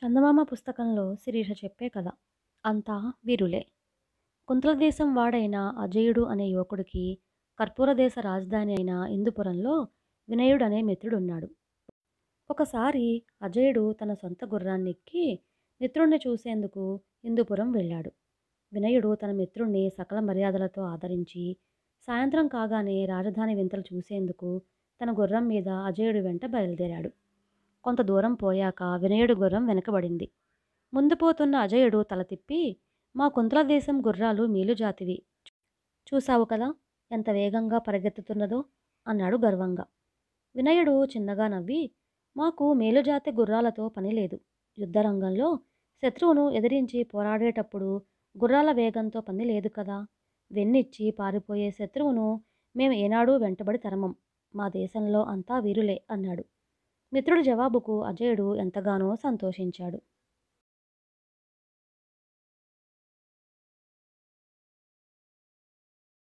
చందమామ పుస్తకంలో శిరీష చెప్పే కథ అంతా వీరులే కుంతల దేశం వాడైన అజయుడు అనే యువకుడికి కర్పూర దేశ రాజధాని అయిన ఇందుపురంలో వినయుడనే మిత్రుడున్నాడు ఒకసారి అజయుడు తన సొంత గుర్రాన్ని ఎక్కి మిత్రుణ్ణి చూసేందుకు ఇందుపురం వెళ్ళాడు వినయుడు తన మిత్రుణ్ణి సకల మర్యాదలతో ఆదరించి సాయంత్రం కాగానే రాజధాని వింతలు చూసేందుకు తన గుర్రం మీద అజయుడి వెంట బయలుదేరాడు కొంత దూరం పోయాక వినయుడు గుర్రం వెనకబడింది ముందు పోతున్న అజయుడు తల తిప్పి మా కుంతల దేశం గుర్రాలు మీలు జాతివి చూసావు కదా ఎంత వేగంగా పరిగెత్తుతున్నదో అన్నాడు గర్వంగా వినయుడు చిన్నగా నవ్వి మాకు మేలుజాతి గుర్రాలతో పనిలేదు యుద్ధరంగంలో శత్రువును ఎదిరించి పోరాడేటప్పుడు గుర్రాల వేగంతో పని లేదు కదా వెన్నిచ్చి పారిపోయే శత్రువును మేము ఏనాడూ వెంటబడి తరమం మా దేశంలో అంతా వీరులే అన్నాడు మిత్రుడి జవాబుకు అజయుడు ఎంతగానో సంతోషించాడు